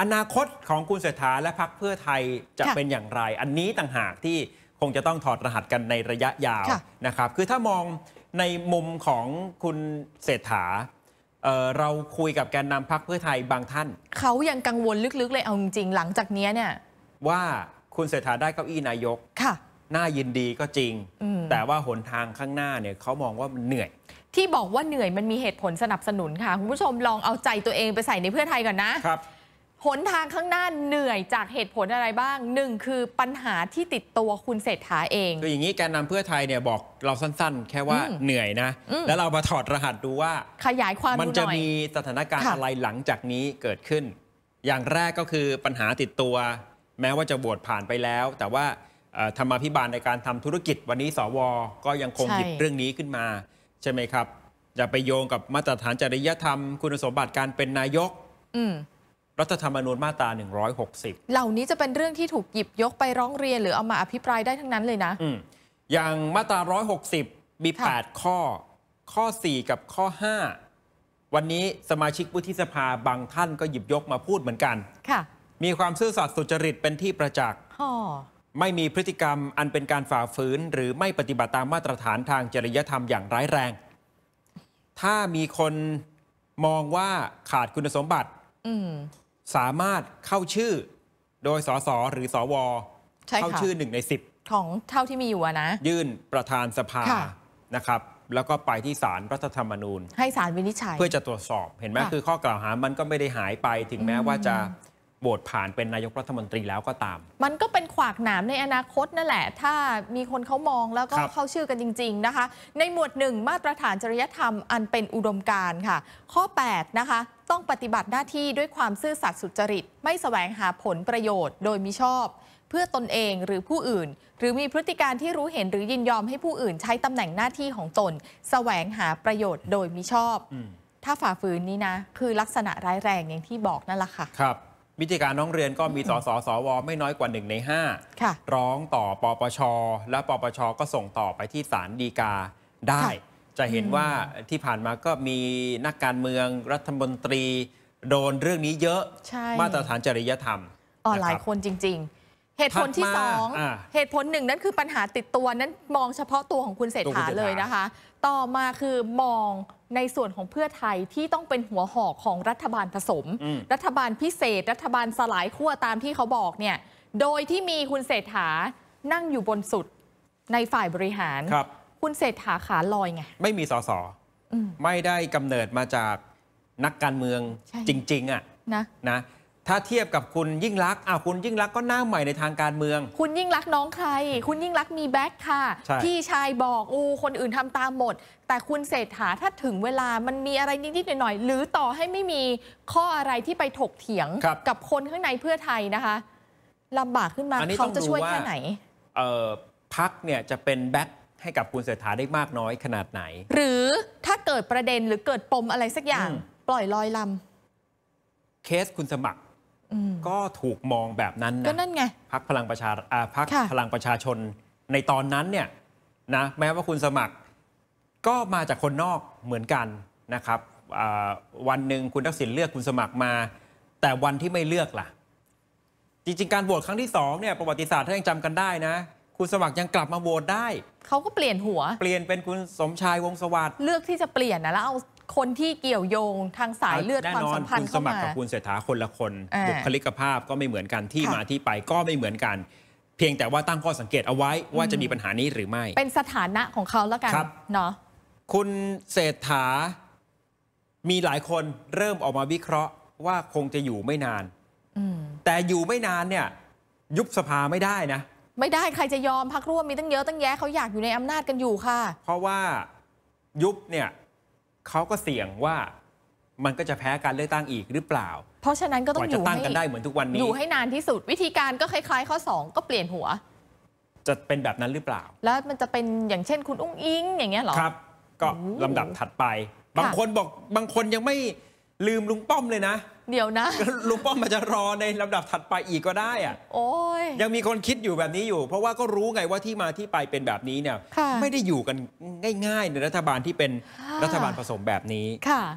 อนาคตของคุณเศรษฐาและพรรคเพื่อไทยจะเป็นอย่างไร อันนี้ต่างหากที่คงจะต้องถอดรหัสกันในระยะยาวนะครับ คือถ้ามองในมุมของคุณเศรษฐาเเราคุยกับแกนนำพรรคเพื่อไทยบางท่าน เขายังกังวลลึกๆ เลยเอาจริงหลังจากนี้เนี่ยว่าคุณเศรษฐาได้เก้าอี้นายกค่ะน่ายินดีก็จริง แต่ว่าหนทางข้างหน้าเนี่ยเขามองว่ามันเหนื่อย ที่บอกว่าเหนื่อยมันมีเหตุผลสนับสนุนค่ะคุณผู้ชมลองเอาใจตัวเองไปใส่ในเพื่อไทยก่อนนะครับหนทางข้างหน้าเหนื่อยจากเหตุผลอะไรบ้างหนึ่ง คือปัญหาที่ติดตัวคุณเศรษฐาเองคืออย่างนี้การนำเพื่อไทยเนี่ยบอกเราสั้น ๆ แค่ว่าเหนื่อยนะแล้วเรามาถอดรหัสดูว่าขยายความมันจะมีสถานการณ์อะไรหลังจากนี้เกิดขึ้น อย่างแรกก็คือปัญหาติดตัว แม้ว่าจะโหวตผ่านไปแล้ว แต่ว่าธรรมาภิบาลในการทำธุรกิจวันนี้สวก็ยังคงหยิบเรื่องนี้ขึ้นมา ใช่ไหมครับ จะไปโยงกับมาตรฐานจริยธรรม คุณสมบัติการเป็นนายกรัฐธรรมนูญมาตรา 160 เหล่านี้จะเป็นเรื่องที่ถูกหยิบยกไปร้องเรียน หรือเอามาอภิปรายได้ทั้งนั้นเลยนะออย่างมาตรา 160 มี 8 ข้อ ข้อ 4 กับข้อ 5 วันนี้สมาชิกวุฒิสภาบางท่านก็หยิบยกมาพูดเหมือนกัน ค่ะ มีความซื่อสัตย์สุจริตเป็นที่ประจักษ์ ไม่มีพฤติกรรมอันเป็นการฝ่าฝืนหรือไม่ปฏิบัติตามมาตรฐานทางจริยธรรมอย่างร้ายแรง ถ้ามีคนมองว่าขาดคุณสมบัติสามารถเข้าชื่อโดยสสหรือสวเข้าชื่อหนึ่งในสิบของเท่าที่มีอยู่นะ ยื่นประธานสภานะครับ แล้วก็ไปที่ศาลรัฐธรรมนูญ ให้ศาลวินิจฉัย เพื่อจะตรวจสอบ เห็นไหมคือข้อกล่าวหามันก็ไม่ได้หายไปถึงแม้ว่าจะโหวตผ่านเป็นนายกรัฐมนตรีแล้วก็ตาม มันก็เป็นขวากหนามในอนาคตนั่นแหละ ถ้ามีคนเขามองแล้วก็เข้าชื่อกันจริง ๆนะคะ ในหมวดหนึ่งมาตรฐานจริยธรรมอันเป็นอุดมการค่ะ ข้อ8นะคะต้องปฏิบัติหน้าที่ด้วยความซื่อสัตย์สุจริต ไม่แสวงหาผลประโยชน์โดยมิชอบ เพื่อตนเองหรือผู้อื่น หรือมีพฤติการที่รู้เห็นหรือยินยอมให้ผู้อื่นใช้ตำแหน่งหน้าที่ของตนแสวงหาประโยชน์โดยมิชอบถ้าฝ่าฝืนนี้นะคือลักษณะร้ายแรงอย่างที่บอกนั่นแหละค่ะ ครับวิธีการน้องเรียนก็มีสสสวไม่น้อยกว่า 1 ใน 5 ร้องต่อปปช และปปช ก็ส่งต่อไปที่ศาลฎีกาได้ จะเห็นว่าที่ผ่านมาก็มีนักการเมืองรัฐมนตรีโดนเรื่องนี้เยอะมาตรฐานจริยธรรมออหลายคนจริงๆ เหตุผลที่สองเหตุผลหนึ่งนั่นคือปัญหาติดตัวนั้นมองเฉพาะตัวของคุณเศรษฐาเลยนะคะ ต่อมาคือมองในส่วนของเพื่อไทยที่ต้องเป็นหัวหอกของรัฐบาลผสม รัฐบาลพิเศษ รัฐบาลสลายขั้วตามที่เขาบอกเนี่ย โดยที่มีคุณเศรษฐานั่งอยู่บนสุดในฝ่ายบริหารครับ คุณเศรษฐาขาลอยไง ไม่มีสอสมไม่ได้กำเนิดมาจากนักการเมืองจริง ๆ อ่ะ นะนะถ้าเทียบกับคุณยิ่งรักอ่าคุณยิ่งรักก็หน้าใหม่ในทางการเมือง คุณยิ่งรักน้องใคร คุณยิ่งรักมีแบ็คค่ะพี่ชายบอกอู คนอื่นทำตามหมด แต่คุณเศรษฐาถ้าถึงเวลามันมีอะไรนิดๆหน่อยๆหรือต่อให้ไม่มีข้ออะไรที่ไปถกเถียง กับคนข้างในเพื่อไทยนะคะลำบากขึ้นมาเขาจะช่วยแค่ไหนพักเนี่ยจะเป็นแบ็คให้กับคุณเศรษฐาได้มากน้อยขนาดไหน หรือถ้าเกิดประเด็นหรือเกิดปมอะไรสักอย่างปล่อยลอยลำเคสคุณสมัครก็ถูกมองแบบนั้นนะก็นั่นไงพักพลังประชาพักพลังประชาชนในตอนนั้นเนี่ยนะแม้ว่าคุณสมัครก็มาจากคนนอกเหมือนกันนะครับวันหนึ่งคุณทักษิณเลือกคุณสมัครมา แต่วันที่ไม่เลือกล่ะ จริงๆการโหวตครั้งที่สองเนี่ยประวัติศาสตร์ถ้ายังจำกันได้นะ คุณสมัครยังกลับมาโหวตได้เขาก็เปลี่ยนหัว เปลี่ยนเป็นคุณสมชายวงสวัสดิ์เลือกที่จะเปลี่ยนนะแล้วเอาคนที่เกี่ยวโยงทางสายเลือดความสัมพันธ์เข้ามาสมัครกับคุณเศรษฐาคนละคนบุคลิกภาพก็ไม่เหมือนกันที่มาที่ไปก็ไม่เหมือนกัน เพียงแต่ว่าตั้งข้อสังเกตเอาไว้ว่าจะมีปัญหานี้หรือไม่ เป็นสถานะของเขาแล้วกันเนาะคุณเศรษฐามีหลายคนเริ่มออกมาวิเคราะห์ว่าคงจะอยู่ไม่นานแต่อยู่ไม่นานเนี่ย ยุบสภาไม่ได้นะไม่ได้ใครจะยอมพักร่วมมีตั้งเยอะตั้งแยะเขาอยากอยู่ในอำนาจกันอยู่ค่ะ เพราะว่ายุบเนี่ยเขาก็เสี่ยงว่ามันก็จะแพ้การเลือกตั้งอีกหรือเปล่า เพราะฉะนั้นก็ต้องอยู่ตั้งกันได้เหมือนทุกวันนี้อยู่ให้นานที่สุดวิธีการก็คล้าย ๆ ข้อ 2 ก็เปลี่ยนหัว จะเป็นแบบนั้นหรือเปล่า แล้วมันจะเป็นอย่างเช่นคุณอุ้งอิงอย่างเงี้ยหรอครับ ก็ลำดับถัดไปบางคนบอกบางคนยังไม่ลืมลุงป้อมเลยนะเดี๋ยวนะ ลุงป้อมมันจะรอในลำดับถัดไปอีกก็ได้อะโอ้ยยังมีคนคิดอยู่แบบนี้อยู่เพราะว่าก็รู้ไงว่าที่มาที่ไปเป็นแบบนี้เนี่ยไม่ได้อยู่กันง่าย ๆ ในรัฐบาลที่เป็นรัฐบาลผสมแบบนี้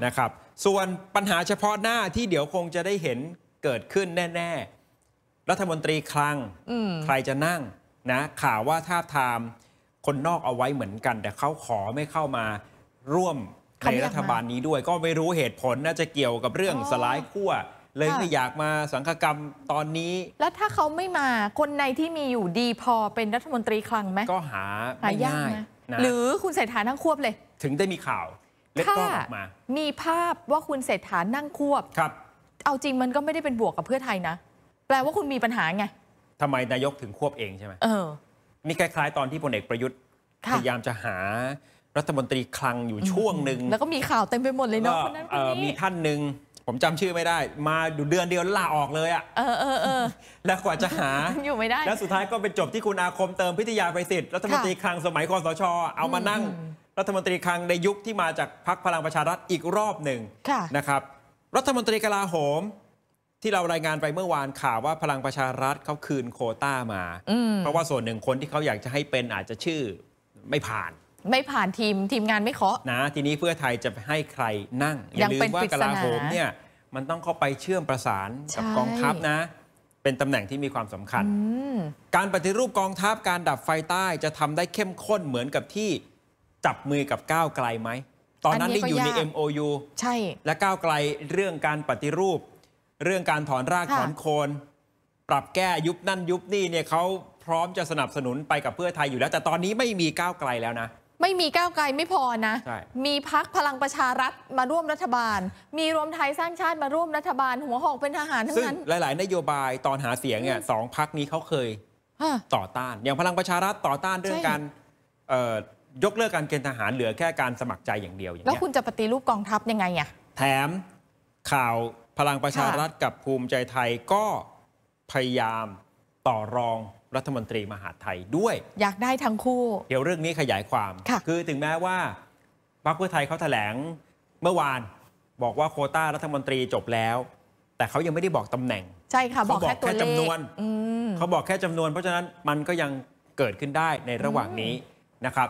นะครับ ส่วนปัญหาเฉพาะหน้าที่เดี๋ยวคงจะได้เห็นเกิดขึ้นแน่ๆ รัฐมนตรีคลังใครจะนั่งนะ ข่าวว่าท้าทามคนนอกเอาไว้เหมือนกัน แต่เขาขอไม่เข้ามาร่วมในรัฐบาลนี้ด้วยก็ไม่รู้เหตุผลน่าจะเกี่ยวกับเรื่องสลายขั้วเลยไม่อยากมาสังคกรรมตอนนี้ แล้วถ้าเขาไม่มาคนในที่มีอยู่ดีพอเป็นรัฐมนตรีคลังไหมก็หาหายากนะหรือคุณเศรษฐานั่งควบเลย ถึงได้มีข่าวเล็ดกอออกมามีภาพว่าคุณเศรษฐานั่งควบครับ เอาจริงมันก็ไม่ได้เป็นบวกกับเพื่อไทยนะ แปลว่าคุณมีปัญหาไงทำไมนายกถึงควบเองใช่ไหมเออนี่คล้ายๆตอนที่พลเอกประยุทธ์ พยายามจะหารัฐมนตรีคลังอยู่ช่วงหนึ่ง แล้วก็มีข่าวเต็มไปหมดเลยเนาะคนนั้นคนนี้มีท่านหนึ่งผมจำชื่อไม่ได้ มาดูเดือนเดียวลาออกเลยอะเออเออเออแล้วกว่าจะหาอยู่ไม่ได้ แล้วสุดท้ายก็ไปจบที่คุณอาคมเติมพิทยาไปสิทธิ์รัฐมนตรีคลังสมัยคอสช เอามานั่งรัฐมนตรีคลังในยุคที่มาจากพรรคพลังประชารัฐอีกรอบหนึ่งนะครับ รัฐมนตรีกลาโหม ที่เรารายงานไปเมื่อวานข่าวว่าพลังประชารัฐเขาคืนโคต้ามาเพราะว่าส่วนหนึ่งคนที่เขาอยากจะให้เป็นอาจจะชื่อไม่ผ่านไม่ผ่านทีมทีมงานไม่เคาะนะ ทีนี้เพื่อไทยจะให้ใครนั่งอย่าลืมว่ากลาโหมเนี่ย มันต้องเข้าไปเชื่อมประสานกับกองทัพนะ เป็นตำแหน่งที่มีความสำคัญการปฏิรูปกองทัพ การดับไฟใต้จะทำได้เข้มข้นเหมือนกับที่จับมือกับก้าวไกลไหมตอนนั้นที่อยู่ใน MOU ใช่และก้าวไกลเรื่องการปฏิรูป เรื่องการถอนรากถอนโคนปรับแก้ยุบนั่นยุบนี่เนี่ยเขาพร้อมจะสนับสนุนไปกับเพื่อไทยอยู่แล้ว แต่ตอนนี้ไม่มีก้าวไกลแล้วนะไม่มีก้าวไกลไม่พอนะ มีพักพลังประชารัฐมาร่วมรัฐบาล มีรวมไทยสร้างชาติมาร่วมรัฐบาล หัวหอกเป็นทหารทั้งนั้นหลาย ๆ นโยบายตอนหาเสียงเนี่ยสองพักนี้เขาเคยต่อต้าน อย่างพลังประชารัฐต่อต้านเรื่องการยกเลิกการเกณฑ์ทหาร เหลือแค่การสมัครใจอย่างเดียวอย่างนี้แล้วคุณจะปฏิรูปกองทัพยังไงอ่ะแถมข่าวพลังประชารัฐกับภูมิใจไทยก็พยายามต่อรองรัฐมนตรีมหาไทยด้วย อยากได้ทั้งคู่ เดี๋ยวเรื่องนี้ขยายความคคือถึงแม้ว่าพรรคเพื่อไทยเขาแถลง เมื่อวานบอกว่าโคต้ารัฐมนตรีจบแล้ว แต่เขายังไม่ได้บอกตำแหน่ง ใช่ค่ะบอกแค่จำจำนวนเขาบอกแค่จำนวน เพราะฉะนั้นมันก็ยังเกิดขึ้นได้ในระหว่างนี้นะครับ